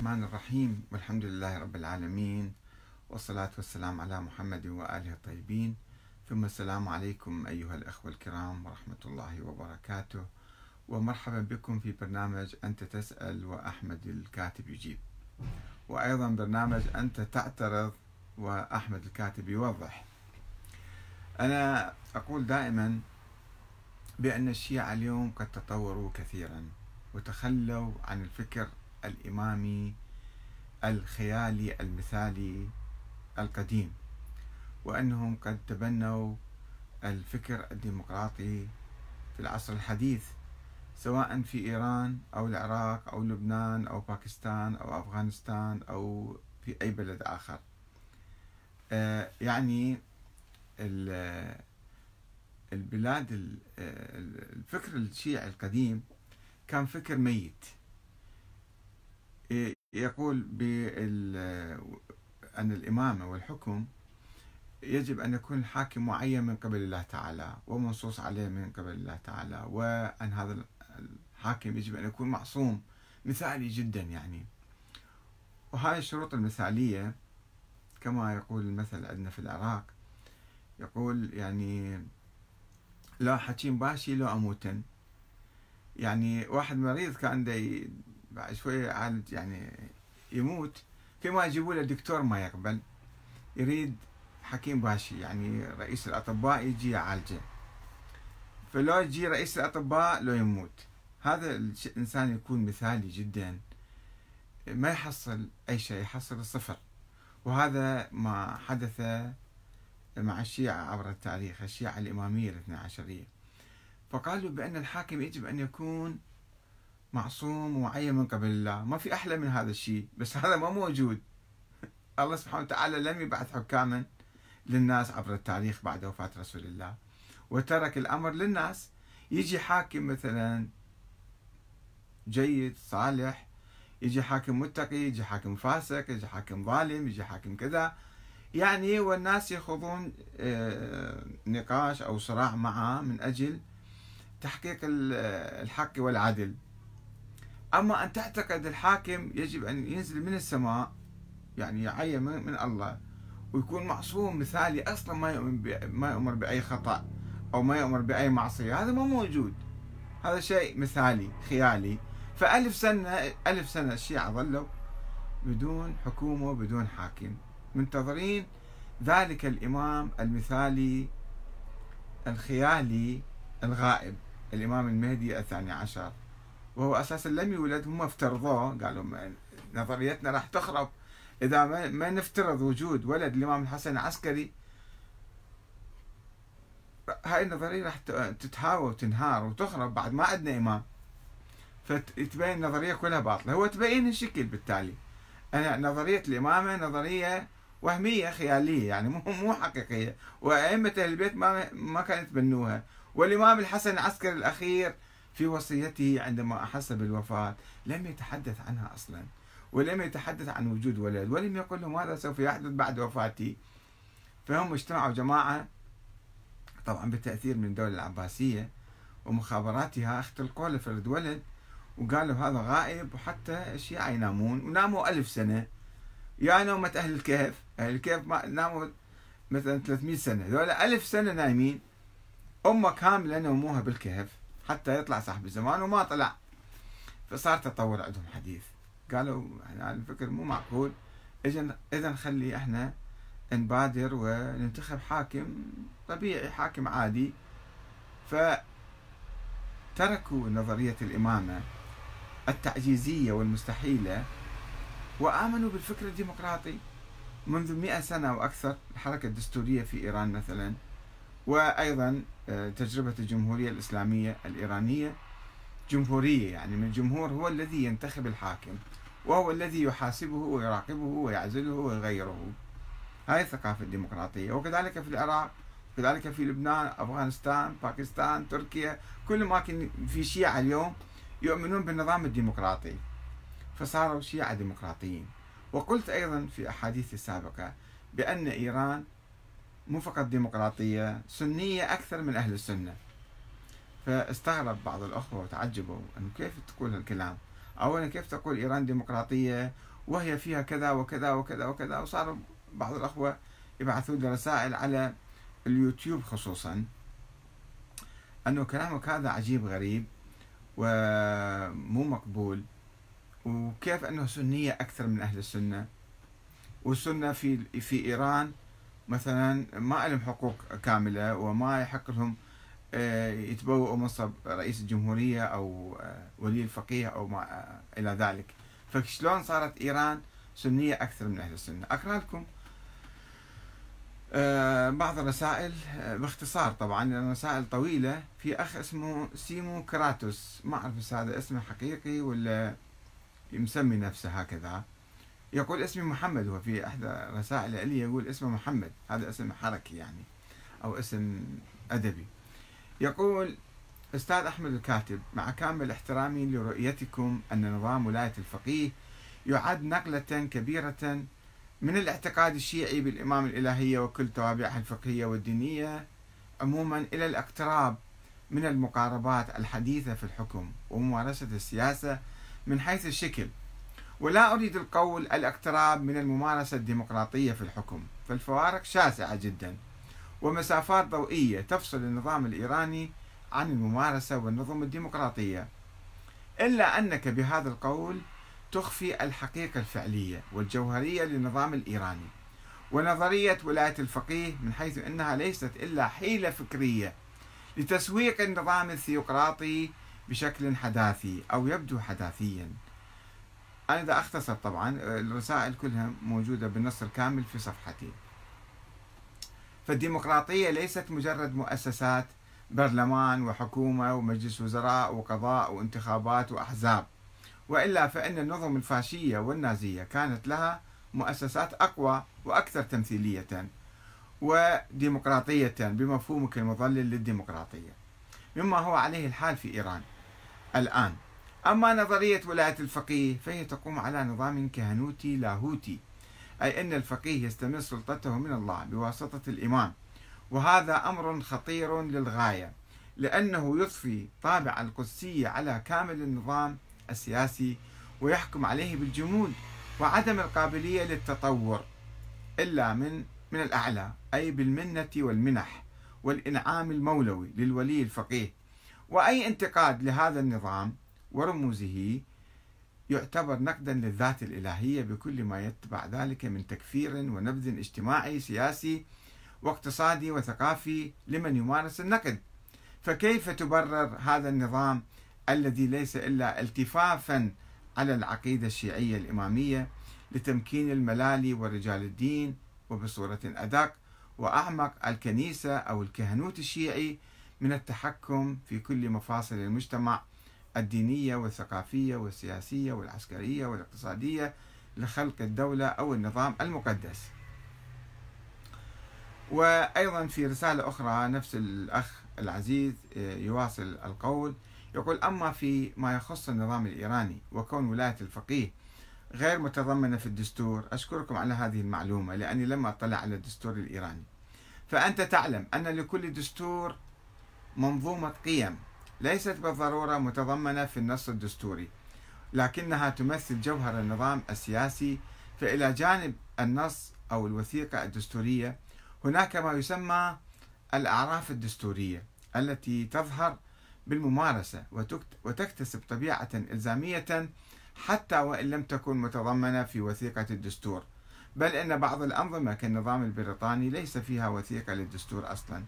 الرحمن الرحيم والحمد لله رب العالمين والصلاة والسلام على محمد وآله الطيبين ثم السلام عليكم أيها الأخوة الكرام ورحمة الله وبركاته ومرحبا بكم في برنامج أنت تسأل وأحمد الكاتب يجيب وأيضا برنامج أنت تعترض وأحمد الكاتب يوضح أنا أقول دائما بأن الشيعة اليوم قد تطوروا كثيرا وتخلوا عن الفكر الإمامي الخيالي المثالي القديم وأنهم قد تبنوا الفكر الديمقراطي في العصر الحديث سواء في إيران أو العراق أو لبنان أو باكستان أو أفغانستان أو في أي بلد آخر آه، يعني البلاد آه، الفكر الشيعي القديم كان فكر ميت يقول أن الإمامة والحكم يجب أن يكون الحاكم معين من قبل الله تعالى ومنصوص عليه من قبل الله تعالى وأن هذا الحاكم يجب أن يكون معصوم مثالي جدا يعني وهاي الشروط المثالية كما يقول المثل عندنا في العراق يقول يعني لا حكيم باشي لو أموتن يعني واحد مريض كان عنده بعد شوية عاد يعني يموت كما يجيبوا له دكتور ما يقبل يريد حكيم باشي يعني رئيس الأطباء يجي يعالجه فلو يجي رئيس الأطباء لو يموت هذا الإنسان يكون مثالي جدا ما يحصل أي شيء يحصل الصفر وهذا ما حدث مع الشيعة عبر التاريخ الشيعة الإمامية الاثنى عشرية فقالوا بأن الحاكم يجب أن يكون معصوم ومعين من قبل الله ما في أحلى من هذا الشيء بس هذا ما موجود الله سبحانه وتعالى لم يبعث حكاما للناس عبر التاريخ بعد وفاة رسول الله وترك الأمر للناس يجي حاكم مثلا جيد صالح يجي حاكم متقي يجي حاكم فاسق يجي حاكم ظالم يجي حاكم كذا يعني والناس يخوضون آه، نقاش أو صراع معه من أجل تحقيق آه، الحق والعدل أما أن تعتقد الحاكم يجب أن ينزل من السماء يعني يعين من الله ويكون معصوم مثالي أصلا ما يؤمن ما يؤمر بأي خطأ أو ما يؤمر بأي معصية هذا ما موجود هذا شيء مثالي خيالي فألف سنة ألف سنة الشيعة ظلوا بدون حكومة وبدون حاكم منتظرين ذلك الإمام المثالي الخيالي الغائب الإمام المهدي الثاني عشر وهو اساسا لم يولد هم افترضوه قالوا نظريتنا راح تخرب اذا ما, نفترض وجود ولد الامام الحسن العسكري هاي النظريه راح تتهاوى وتنهار وتخرب بعد ما عندنا امام فتبين النظريه كلها باطله هو تبين الشكل بالتالي أنا نظريه الامامه نظريه وهميه خياليه يعني مو مو حقيقيه وائمه البيت ما ما كانوا يتبنوها والامام الحسن العسكري الاخير في وصيته عندما أحس بالوفاة لم يتحدث عنها أصلا ولم يتحدث عن وجود ولد ولم يقل له ماذا سوف يحدث بعد وفاتي فهم اجتمعوا جماعة طبعا بالتأثير من الدولة العباسية ومخابراتها اختلقوا له فرد ولد وقالوا هذا غائب وحتى الشيعة ينامون وناموا ألف سنة يا نومة أهل الكهف أهل الكهف ما ناموا مثلا 300 سنة ذولا ألف سنة نايمين أمة كاملة نوموها بالكهف حتى يطلع صاحب الزمان وما طلع فصار تطور عندهم حديث قالوا هذا الفكر مو معقول اذا اذا خلي احنا نبادر وننتخب حاكم طبيعي حاكم عادي فتركوا نظرية الإمامة التعجيزية والمستحيلة وآمنوا بالفكر الديمقراطي منذ مئة سنة وأكثر الحركة الدستورية في إيران مثلا وأيضا تجربة الجمهورية الإسلامية الإيرانية جمهورية يعني من الجمهور هو الذي ينتخب الحاكم وهو الذي يحاسبه ويراقبه ويعزله ويغيره هاي الثقافة الديمقراطية وكذلك في العراق وكذلك في لبنان أفغانستان باكستان تركيا كل أماكن في شيعة اليوم يؤمنون بالنظام الديمقراطي فصاروا شيعة ديمقراطيين وقلت أيضا في أحاديثي السابقة بأن إيران مو فقط ديمقراطية سنية أكثر من أهل السنة فاستغرب بعض الأخوة وتعجبوا أنه كيف تقول هالكلام أولا كيف تقول إيران ديمقراطية وهي فيها كذا وكذا وكذا وكذا وصاروا بعض الأخوة يبعثون رسائل على اليوتيوب خصوصا أنه كلامك هذا عجيب غريب ومو مقبول وكيف أنه سنية أكثر من أهل السنة والسنة في في إيران مثلا ما لهم حقوق كامله وما يحق لهم آه، يتبوؤوا منصب رئيس الجمهوريه او آه، ولي الفقيه او ما آه، الى ذلك فشلون صارت ايران سنيه اكثر من اهل السنه اقرا لكم بعض الرسائل باختصار طبعا لان الرسائل طويله في اخ اسمه سيمو كراتوس ما اعرف هذا اسمه حقيقي ولا مسمي نفسه هكذا يقول اسمي محمد هو في احدى رسائل لي يقول اسمه محمد هذا اسم حركي يعني او اسم ادبي يقول استاذ احمد الكاتب مع كامل احترامي لرؤيتكم ان نظام ولايه الفقيه يعد نقله كبيره من الاعتقاد الشيعي بالامام الالهيه وكل توابعها الفقهيه والدينيه عموما الى الاقتراب من المقاربات الحديثه في الحكم وممارسه السياسه من حيث الشكل ولا أريد القول الاقتراب من الممارسة الديمقراطية في الحكم فالفوارق شاسعة جدا ومسافات ضوئية تفصل النظام الإيراني عن الممارسة والنظم الديمقراطية إلا أنك بهذا القول تخفي الحقيقة الفعلية والجوهرية للنظام الإيراني ونظرية ولاية الفقيه من حيث أنها ليست إلا حيلة فكرية لتسويق النظام الثيوقراطي بشكل حداثي أو يبدو حداثياً أنا إذا أختصر طبعا آه، الرسائل كلها موجودة بالنص الكامل في صفحتي فالديمقراطية ليست مجرد مؤسسات برلمان وحكومة ومجلس وزراء وقضاء وانتخابات وأحزاب وإلا فإن النظم الفاشية والنازية كانت لها مؤسسات أقوى وأكثر تمثيلية وديمقراطية بمفهومك المضلل للديمقراطية مما هو عليه الحال في إيران الآن أما نظرية ولاية الفقيه فهي تقوم على نظام كهنوتي لاهوتي أي أن الفقيه يستمد سلطته من الله بواسطة الإمام وهذا أمر خطير للغاية لأنه يضفي طابع القدسية على كامل النظام السياسي ويحكم عليه بالجمود وعدم القابلية للتطور إلا من من الأعلى أي بالمنة والمنح والإنعام المولوي للولي الفقيه وأي انتقاد لهذا النظام ورموزه يعتبر نقدا للذات الإلهية بكل ما يتبع ذلك من تكفير ونبذ اجتماعي سياسي واقتصادي وثقافي لمن يمارس النقد فكيف تبرر هذا النظام الذي ليس إلا التفافا على العقيدة الشيعية الإمامية لتمكين الملالي ورجال الدين وبصورة أدق وأعمق الكنيسة أو الكهنوت الشيعي من التحكم في كل مفاصل المجتمع الدينية والثقافية والسياسية والعسكرية والاقتصادية لخلق الدولة أو النظام المقدس وأيضا في رسالة أخرى نفس الأخ العزيز آه، يواصل القول يقول أما في ما يخص النظام الإيراني وكون ولاية الفقيه غير متضمنة في الدستور أشكركم على هذه المعلومة لأني لما أطلع على الدستور الإيراني فأنت تعلم أن لكل دستور منظومة قيم ليست بالضرورة متضمنة في النص الدستوري لكنها تمثل جوهر النظام السياسي فإلى جانب النص أو الوثيقة الدستورية هناك ما يسمى الأعراف الدستورية التي تظهر بالممارسة وتكتسب طبيعة إلزامية حتى وإن لم تكن متضمنة في وثيقة الدستور بل أن بعض الأنظمة كالنظام البريطاني ليس فيها وثيقة للدستور أصلاً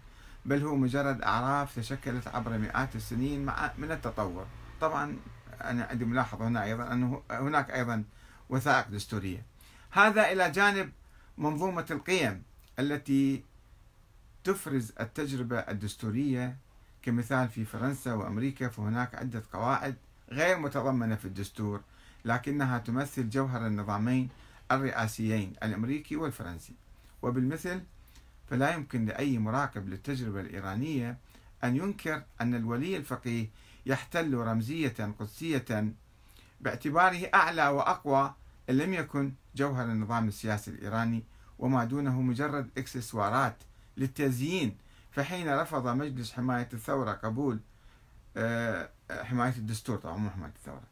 بل هو مجرد أعراف تشكلت عبر مئات السنين مع من التطور طبعا أنا عندي ملاحظة هنا أيضا أنه هناك أيضا وثائق دستورية هذا إلى جانب منظومة القيم التي تفرز التجربة الدستورية كمثال في فرنسا وأمريكا فهناك عدة قواعد غير متضمنة في الدستور لكنها تمثل جوهر النظامين الرئاسيين الأمريكي والفرنسي وبالمثل فلا يمكن لأي مراقب للتجربة الإيرانية أن ينكر أن الولي الفقيه يحتل رمزية قدسية باعتباره أعلى وأقوى إن لم يكن جوهر النظام السياسي الإيراني وما دونه مجرد إكسسوارات للتزيين فحين رفض مجلس حماية الثورة قبول آه، آه، حماية الدستور طبعا مو حماية الثورة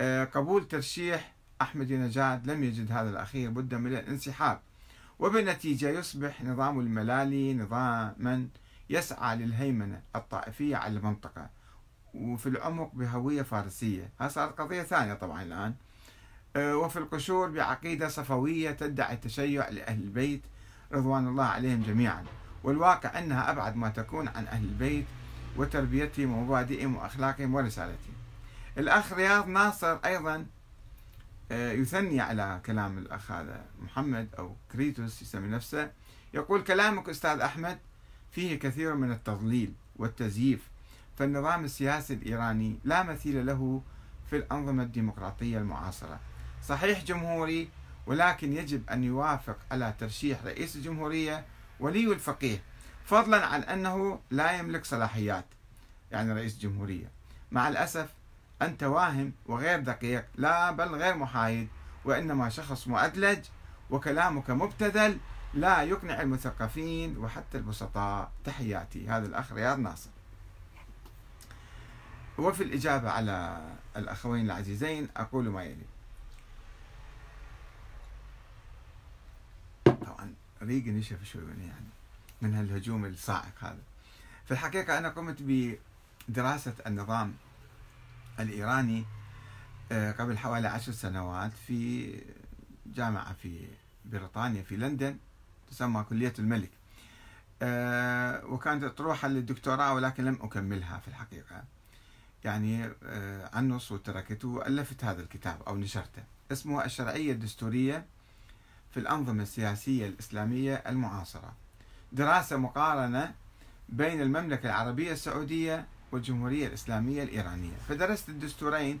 آه، قبول ترشيح أحمد نجاد لم يجد هذا الأخير بد من الانسحاب وبالنتيجة يصبح نظام الملالي نظاما يسعى للهيمنة الطائفية على المنطقة وفي العمق بهوية فارسية هذه صارت قضية ثانية طبعا الآن آه، وفي القشور بعقيدة صفوية تدعي التشيع لأهل البيت رضوان الله عليهم جميعا والواقع أنها أبعد ما تكون عن أهل البيت وتربيتهم ومبادئهم وأخلاقهم ورسالتهم الأخ رياض ناصر أيضا آه، يثني على كلام الأخ هذا محمد أو كريتوس يسمي نفسه يقول كلامك أستاذ أحمد فيه كثير من التضليل والتزييف فالنظام السياسي الإيراني لا مثيل له في الأنظمة الديمقراطية المعاصرة صحيح جمهوري ولكن يجب أن يوافق على ترشيح رئيس الجمهورية ولي الفقيه فضلا عن أنه لا يملك صلاحيات يعني رئيس الجمهورية مع الأسف أنت واهم وغير دقيق لا بل غير محايد وإنما شخص مؤدلج وكلامك مبتذل لا يقنع المثقفين وحتى البسطاء تحياتي هذا الأخ رياض ناصر وفي الإجابة على الأخوين العزيزين أقول ما يلي طبعا ريق نشف شوي من يعني من هالهجوم الصاعق هذا في الحقيقة أنا قمت بدراسة النظام الإيراني آه، قبل حوالي عشر سنوات في جامعة في بريطانيا في لندن تسمى كلية الملك آه، وكانت أطروحة للدكتوراه ولكن لم أكملها في الحقيقة يعني آه، عنص وتركته وألفت هذا الكتاب أو نشرته اسمه الشرعية الدستورية في الأنظمة السياسية الإسلامية المعاصرة دراسة مقارنة بين المملكة العربية السعودية والجمهورية الإسلامية الإيرانية فدرست الدستورين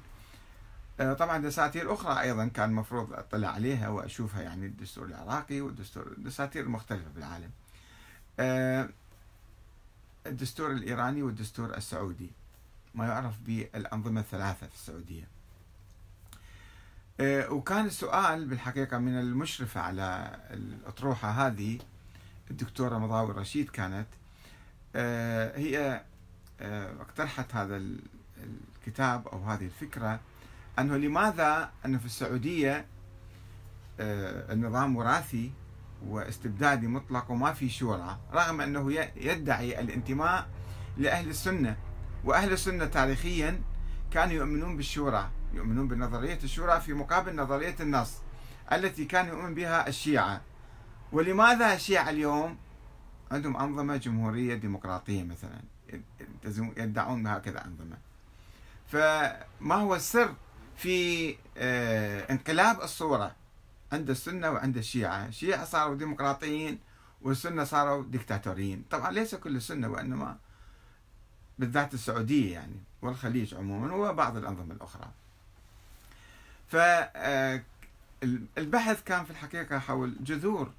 آه، طبعا دساتير أخرى أيضا كان المفروض أطلع عليها وأشوفها يعني الدستور العراقي والدستور دساتير مختلفة بالعالم آه، الدستور الإيراني والدستور السعودي ما يعرف بالأنظمة الثلاثة في السعودية آه، وكان السؤال بالحقيقة من المشرفة على الأطروحة هذه الدكتورة مضاوي رشيد كانت هي آه، اقترحت هذا الكتاب أو هذه الفكرة أنه لماذا أن في السعودية آه، النظام وراثي واستبدادي مطلق وما في شورى رغم أنه يدعي الانتماء لأهل السنة وأهل السنة تاريخيا كانوا يؤمنون بالشورى يؤمنون بنظرية الشورى في مقابل نظرية النص التي كان يؤمن بها الشيعة ولماذا الشيعة اليوم عندهم أنظمة جمهورية ديمقراطية مثلا يدعون هكذا أنظمة فما هو السر في آه، انقلاب الصورة عند السنة وعند الشيعة الشيعة صاروا ديمقراطيين والسنة صاروا ديكتاتوريين طبعا ليس كل السنة وإنما بالذات السعودية يعني والخليج عموما وبعض الأنظمة الأخرى فالبحث آه، كان في الحقيقة حول جذور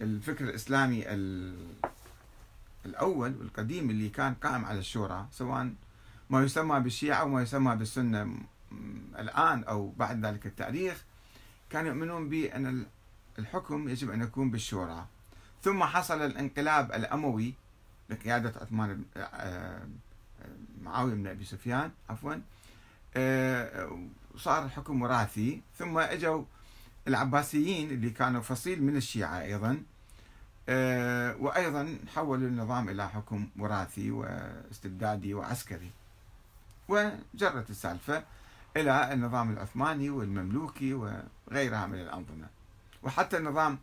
الفكر الإسلامي الأول والقديم اللي كان قائم على الشورى سواء ما يسمى بالشيعة أو ما يسمى بالسنة الآن أو بعد ذلك التاريخ كانوا يؤمنون بأن الحكم يجب أن يكون بالشورى ثم حصل الانقلاب الأموي بقيادة عثمان آه، آه، معاوية بن أبي سفيان عفوا آه، صار الحكم وراثي ثم اجوا العباسيين اللي كانوا فصيل من الشيعة أيضا آه، وأيضا حولوا النظام إلى حكم وراثي واستبدادي وعسكري وجرت السالفة إلى النظام العثماني والمملوكي وغيرها من الأنظمة وحتى النظام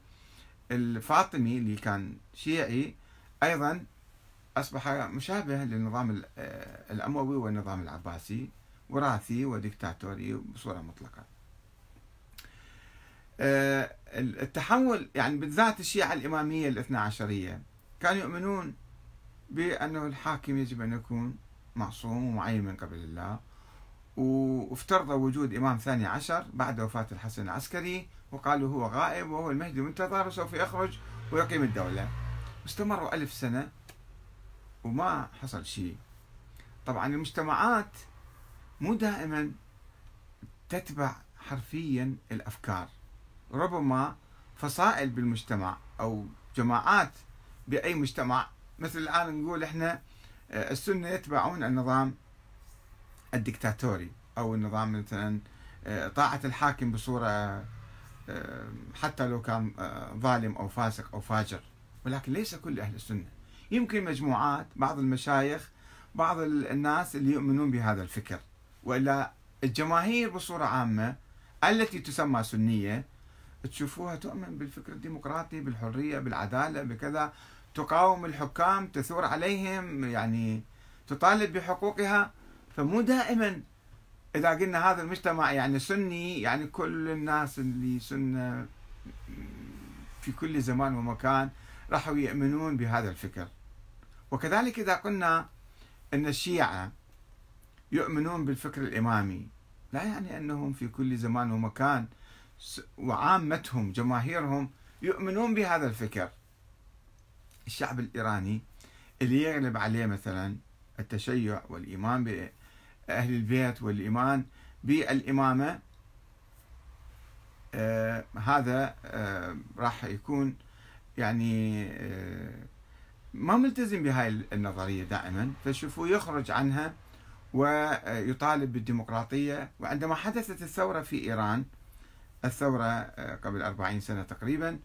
الفاطمي اللي كان شيعي أيضا أصبح مشابه للنظام آه، الأموي والنظام العباسي وراثي وديكتاتوري بصورة مطلقة آه، التحول يعني بالذات الشيعة الإمامية الاثنى عشرية كانوا يؤمنون بأنه الحاكم يجب أن يكون معصوم ومعين من قبل الله وافترضوا وجود إمام ثاني عشر بعد وفاة الحسن العسكري وقالوا هو غائب وهو المهدي المنتظر وسوف يخرج ويقيم الدولة استمروا ألف سنة وما حصل شيء طبعا المجتمعات مو دائما تتبع حرفيا الأفكار ربما فصائل بالمجتمع او جماعات باي مجتمع مثل الان نقول احنا آه، السنه يتبعون النظام الدكتاتوري او النظام مثلا آه، طاعه الحاكم بصوره آه، حتى لو كان ظالم او فاسق او فاجر ولكن ليس كل اهل السنه يمكن مجموعات بعض المشايخ بعض الناس اللي يؤمنون بهذا الفكر والا الجماهير بصوره عامه التي تسمى سنيه تشوفوها تؤمن بالفكر الديمقراطي بالحريه بالعداله بكذا تقاوم الحكام تثور عليهم يعني تطالب بحقوقها فمو دائما اذا قلنا هذا المجتمع يعني سني يعني كل الناس اللي سنه في كل زمان ومكان راحوا يؤمنون بهذا الفكر وكذلك اذا قلنا ان الشيعه يؤمنون بالفكر الامامي لا يعني انهم في كل زمان ومكان وعامتهم جماهيرهم يؤمنون بهذا الفكر الشعب الإيراني اللي يغلب عليه مثلا التشيع والإيمان بأهل البيت والإيمان بالإمامة آه هذا آه راح يكون يعني آه ما ملتزم بهاي النظرية دائما فشوفوا يخرج عنها ويطالب بالديمقراطية وعندما حدثت الثورة في إيران الثورة آه، قبل أربعين سنة تقريبا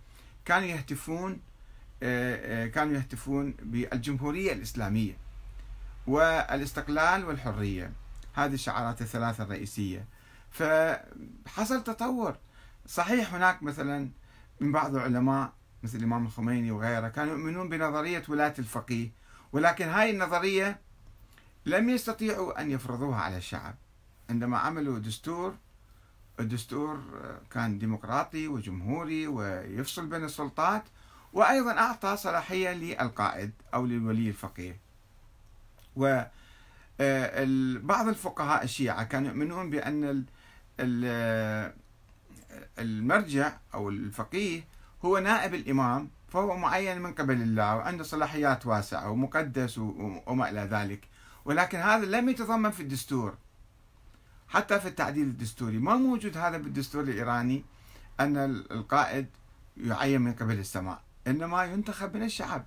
كانوا يهتفون آه، آه، كانوا يهتفون بالجمهورية الإسلامية والاستقلال والحرية هذه الشعارات الثلاثة الرئيسية فحصل تطور صحيح هناك مثلا من بعض العلماء مثل الإمام الخميني وغيره كانوا يؤمنون بنظرية ولاية الفقيه ولكن هاي النظرية لم يستطيعوا أن يفرضوها على الشعب عندما عملوا دستور الدستور كان ديمقراطي وجمهوري ويفصل بين السلطات وأيضا أعطى صلاحية للقائد أو للولي الفقيه و آه، بعض الفقهاء الشيعة كانوا يؤمنون بأن المرجع أو الفقيه هو نائب الإمام فهو معين من قبل الله وعنده صلاحيات واسعة ومقدس وما إلى ذلك ولكن هذا لم يتضمن في الدستور حتى في التعديل الدستوري ما موجود هذا بالدستور الإيراني أن القائد يعين من قبل السماء إنما ينتخب من الشعب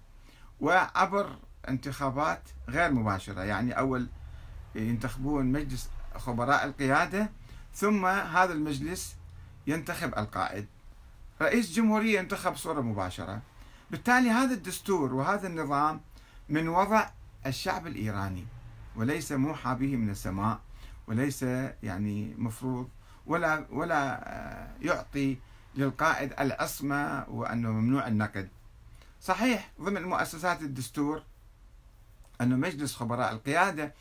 وعبر انتخابات غير مباشرة يعني أول ينتخبون مجلس خبراء القيادة ثم هذا المجلس ينتخب القائد رئيس جمهورية ينتخب صورة مباشرة بالتالي هذا الدستور وهذا النظام من وضع الشعب الإيراني وليس موحى به من السماء وليس يعني مفروض ولا ولا آه، يعطي للقائد العصمه وانه ممنوع النقد. صحيح ضمن مؤسسات الدستور انه مجلس خبراء القياده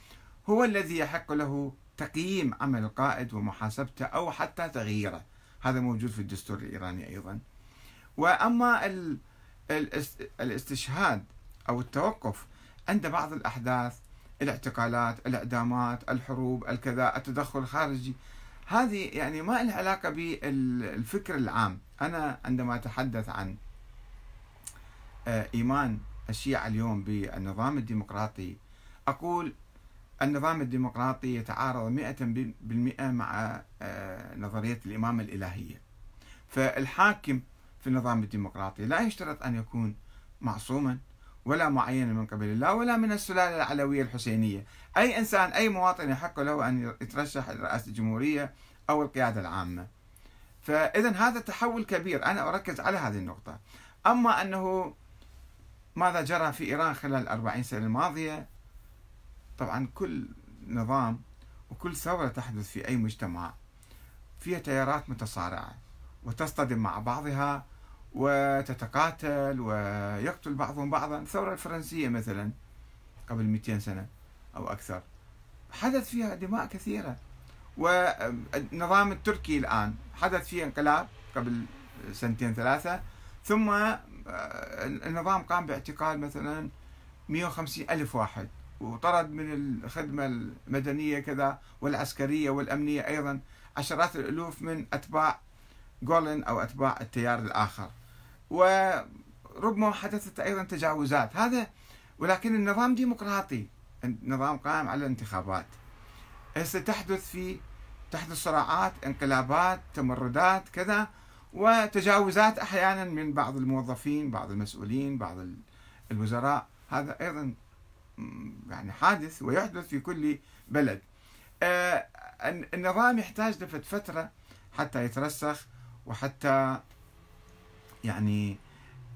هو الذي يحق له تقييم عمل القائد ومحاسبته او حتى تغييره. هذا موجود في الدستور الايراني ايضا. واما الاستشهاد او التوقف عند بعض الاحداث الاعتقالات الإعدامات الحروب الكذا التدخل الخارجي هذه يعني ما لها علاقة بالفكر العام أنا عندما أتحدث عن آه، إيمان الشيعة اليوم بالنظام الديمقراطي أقول النظام الديمقراطي يتعارض 100% مع آه، نظرية الإمامة الإلهية فالحاكم في النظام الديمقراطي لا يشترط أن يكون معصوما ولا معينة من قبل الله ولا من السلالة العلوية الحسينية أي إنسان أي مواطن يحق له أن يترشح لرئاسة الجمهورية أو القيادة العامة فإذا هذا تحول كبير أنا أركز على هذه النقطة أما أنه ماذا جرى في إيران خلال الأربعين سنة الماضية طبعا كل نظام وكل ثورة تحدث في أي مجتمع فيها تيارات متصارعة وتصطدم مع بعضها وتتقاتل ويقتل بعضهم بعضا الثورة الفرنسية مثلا قبل 200 سنة أو أكثر حدث فيها دماء كثيرة والنظام التركي الآن حدث فيه انقلاب قبل سنتين ثلاثة ثم آه، النظام قام باعتقال مثلا 150 ألف واحد وطرد من الخدمة المدنية كذا والعسكرية والأمنية أيضا عشرات الألوف من أتباع جولن أو أتباع التيار الآخر وربما حدثت أيضا تجاوزات هذا ولكن النظام ديمقراطي النظام قائم على الانتخابات هسه تحدث في تحدث صراعات انقلابات تمردات كذا وتجاوزات احيانا من بعض الموظفين بعض المسؤولين بعض الوزراء هذا ايضا يعني حادث ويحدث في كل بلد آه، النظام يحتاج لفترة حتى يترسخ وحتى يعني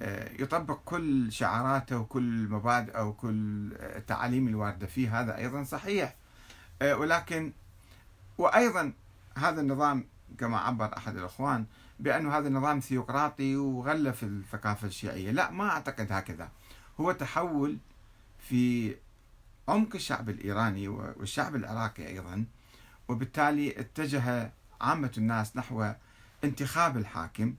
آه، يطبق كل شعاراته وكل مبادئه وكل آه، التعاليم الوارده فيه هذا ايضا صحيح آه، ولكن وايضا هذا النظام كما عبر احد الاخوان بانه هذا النظام ثيوقراطي وغلف الثقافه الشيعيه، لا ما اعتقد هكذا. هو تحول في عمق الشعب الايراني والشعب العراقي ايضا وبالتالي اتجه عامه الناس نحو انتخاب الحاكم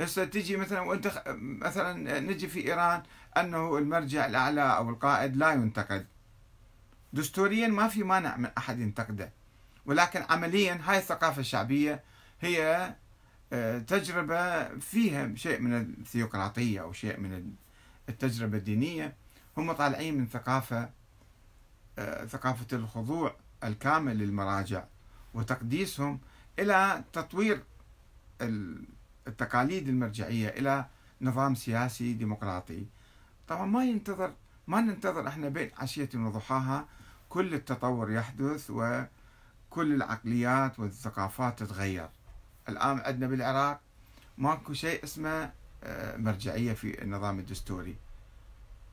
هسه تجي مثلا وانت مثلا نجي في ايران انه المرجع الاعلى او القائد لا ينتقد دستوريا ما في مانع من احد ينتقده ولكن عمليا هاي الثقافه الشعبيه هي آه، تجربه فيها شيء من الثيوقراطيه او شيء من التجربه الدينيه هم طالعين من ثقافه آه، ثقافه الخضوع الكامل للمراجع وتقديسهم الى تطوير التقاليد المرجعية إلى نظام سياسي ديمقراطي طبعا ما ينتظر ما ننتظر احنا بين عشية وضحاها كل التطور يحدث وكل العقليات والثقافات تتغير الآن عندنا بالعراق ماكو شيء اسمه آه، مرجعية في النظام الدستوري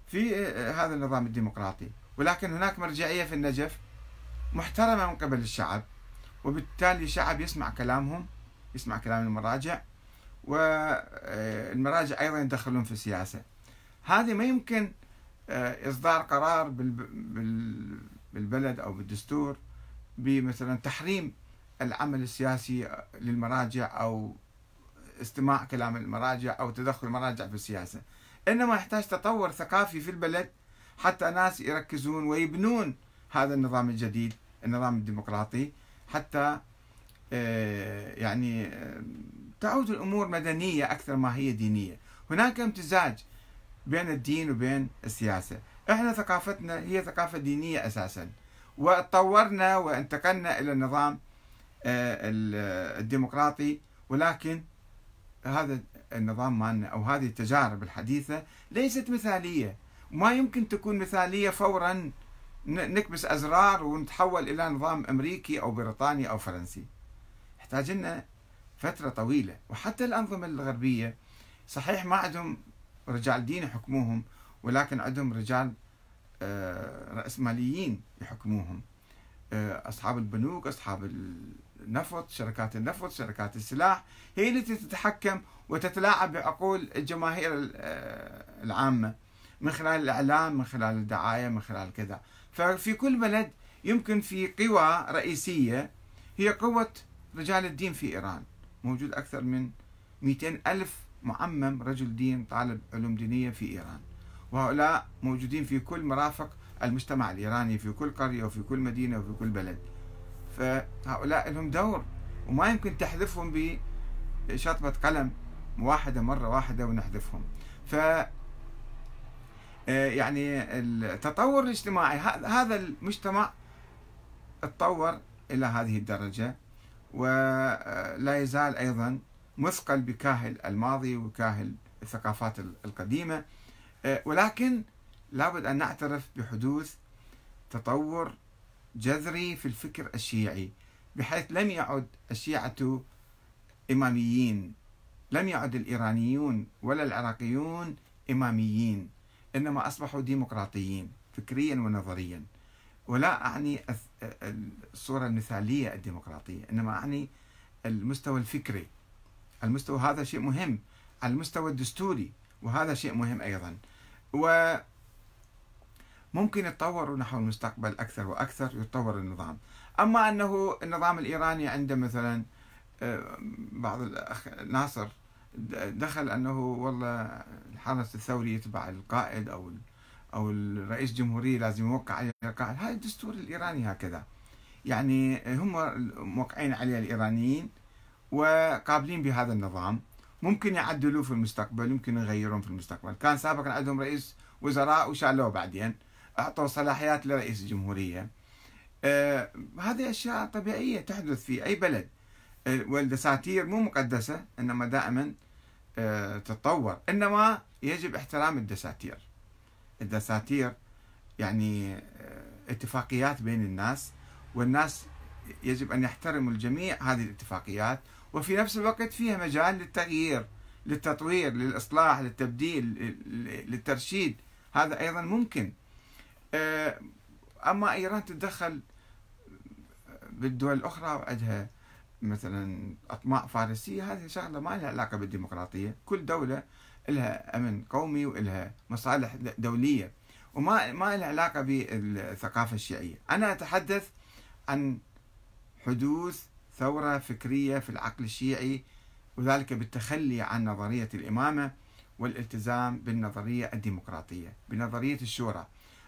في آه، هذا النظام الديمقراطي ولكن هناك مرجعية في النجف محترمة من قبل الشعب وبالتالي الشعب يسمع كلامهم يسمع كلام المراجع والمراجع آه، أيضا يدخلون في السياسة هذه ما يمكن آه، إصدار قرار بالبلد أو بالدستور بمثلا تحريم العمل السياسي للمراجع أو استماع كلام المراجع أو تدخل المراجع في السياسة إنما يحتاج تطور ثقافي في البلد حتى ناس يركزون ويبنون هذا النظام الجديد النظام الديمقراطي حتى آه، يعني آه، تعود الامور مدنيه اكثر ما هي دينيه، هناك امتزاج بين الدين وبين السياسه، احنا ثقافتنا هي ثقافه دينيه اساسا وتطورنا وانتقلنا الى النظام آه، الديمقراطي ولكن هذا النظام مالنا او هذه التجارب الحديثه ليست مثاليه، ما يمكن تكون مثاليه فورا نكبس ازرار ونتحول الى نظام امريكي او بريطاني او فرنسي. يحتاج لنا فترة طويلة وحتى الأنظمة الغربية صحيح ما عندهم رجال دين يحكموهم ولكن عندهم رجال آه، رأسماليين يحكموهم آه، أصحاب البنوك أصحاب النفط شركات النفط شركات السلاح هي التي تتحكم وتتلاعب بعقول الجماهير آه، العامة من خلال الإعلام من خلال الدعاية من خلال كذا ففي كل بلد يمكن في قوى رئيسية هي قوة رجال الدين في إيران موجود أكثر من 200 ألف معمم رجل دين طالب علوم دينية في إيران وهؤلاء موجودين في كل مرافق المجتمع الإيراني في كل قرية وفي كل مدينة وفي كل بلد فهؤلاء لهم دور وما يمكن تحذفهم بشطبة قلم واحدة مرة واحدة ونحذفهم ف آه، يعني التطور الاجتماعي هذا المجتمع تطور إلى هذه الدرجة ولا يزال أيضا مثقل بكاهل الماضي وكاهل الثقافات القديمة أه، ولكن لابد أن نعترف بحدوث تطور جذري في الفكر الشيعي بحيث لم يعد الشيعة إماميين لم يعد الإيرانيون ولا العراقيون إماميين إنما أصبحوا ديمقراطيين فكريا ونظريا ولا أعني الصورة المثالية الديمقراطية إنما أعني المستوى الفكري المستوى هذا شيء مهم على المستوى الدستوري وهذا شيء مهم أيضا و ممكن يتطور نحو المستقبل أكثر وأكثر يتطور النظام أما أنه النظام الإيراني عنده مثلا آه، بعض الأخ ناصر دخل أنه والله الحرس الثوري يتبع القائد أو او الرئيس الجمهوريه لازم يوقع على قاعده هاي الدستور الايراني هكذا يعني هم موقعين عليه الايرانيين وقابلين بهذا النظام ممكن يعدلوه في المستقبل ممكن يغيرون في المستقبل كان سابقا عندهم رئيس وزراء وشالوه بعدين اعطوا صلاحيات لرئيس الجمهوريه آه هذه اشياء طبيعيه تحدث في اي بلد آه والدساتير مو مقدسه انما دائما آه تتطور انما يجب احترام الدساتير الدساتير يعني آه، اتفاقيات بين الناس والناس يجب أن يحترموا الجميع هذه الاتفاقيات وفي نفس الوقت فيها مجال للتغيير للتطوير للإصلاح للتبديل للترشيد هذا أيضا ممكن آه، أما إيران تتدخل بالدول الأخرى وعندها مثلا أطماع فارسية هذه شغلة ما لها علاقة بالديمقراطية كل دولة إلها أمن قومي ولها مصالح دولية وما ما لها علاقة بالثقافة الشيعية أنا أتحدث عن حدوث ثورة فكرية في العقل الشيعي وذلك بالتخلي عن نظرية الإمامة والالتزام بالنظرية الديمقراطية بنظرية الشورى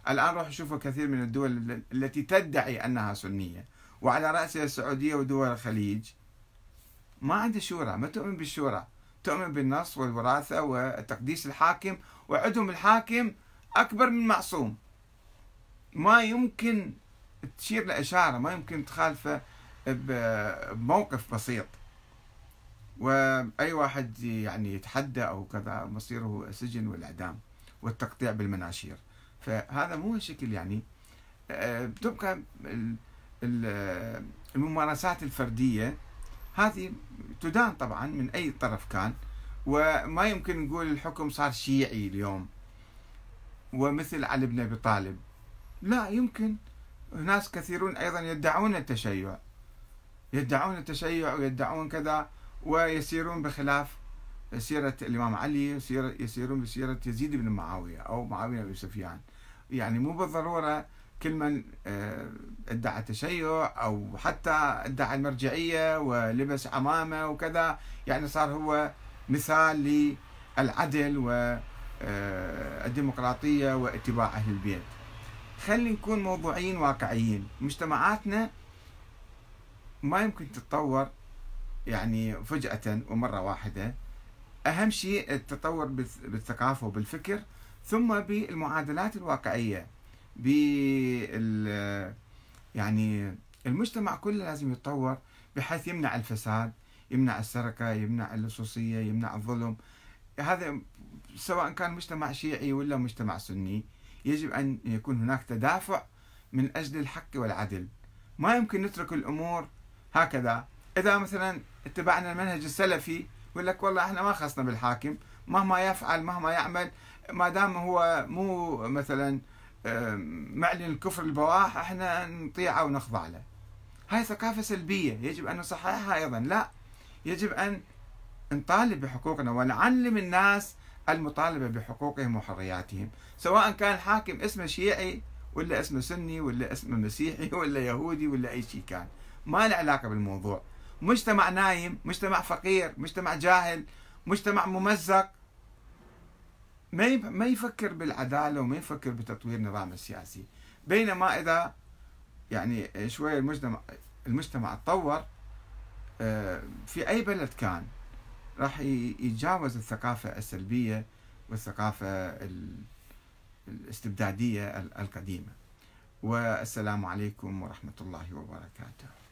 الآن روح شوفوا كثير من الدول التي تدعي أنها سنية وعلى رأسها السعودية ودول الخليج ما عندها شورى ما تؤمن بالشورى تؤمن بالنص والوراثة والتقديس الحاكم وعندهم الحاكم أكبر من معصوم ما يمكن تشير لإشارة ما يمكن تخالفه بموقف بسيط وأي واحد يعني يتحدى أو كذا مصيره السجن والإعدام والتقطيع بالمناشير فهذا مو شكل يعني تبقى أه، الممارسات الفردية هذه تدان طبعا من أي طرف كان وما يمكن نقول الحكم صار شيعي اليوم ومثل علي بن أبي طالب لا يمكن ناس كثيرون أيضا يدعون التشيع يدعون التشيع ويدعون كذا ويسيرون بخلاف سيرة الإمام علي يسيرون بسيرة يزيد بن معاوية أو معاوية بن سفيان يعني مو بالضرورة كل من آه، ادعى التشيع او حتى ادعى المرجعيه ولبس عمامه وكذا يعني صار هو مثال للعدل والديمقراطيه آه، واتباع اهل البيت. خلي نكون موضوعيين واقعيين، مجتمعاتنا ما يمكن تتطور يعني فجأة ومرة واحدة أهم شيء التطور بالثقافة وبالفكر ثم بالمعادلات الواقعية بال يعني المجتمع كله لازم يتطور بحيث يمنع الفساد يمنع السرقة يمنع اللصوصية يمنع الظلم هذا سواء كان مجتمع شيعي ولا مجتمع سني يجب أن يكون هناك تدافع من أجل الحق والعدل ما يمكن نترك الأمور هكذا إذا مثلا اتبعنا المنهج السلفي يقول لك والله احنا ما خصنا بالحاكم مهما يفعل مهما يعمل ما دام هو مو مثلا معلن الكفر البواح احنا نطيعه ونخضع له هاي ثقافة سلبية يجب أن نصححها أيضا لا يجب أن نطالب بحقوقنا ونعلم الناس المطالبة بحقوقهم وحرياتهم سواء كان حاكم اسمه شيعي ولا اسمه سني ولا اسمه مسيحي ولا يهودي ولا أي شيء كان ما له علاقة بالموضوع مجتمع نايم مجتمع فقير مجتمع جاهل مجتمع ممزق ما ما يفكر بالعداله وما يفكر بتطوير نظامه السياسي بينما اذا يعني شوي المجتمع المجتمع تطور آه، في اي بلد كان راح يتجاوز الثقافه السلبيه والثقافه الاستبداديه القديمه والسلام عليكم ورحمه الله وبركاته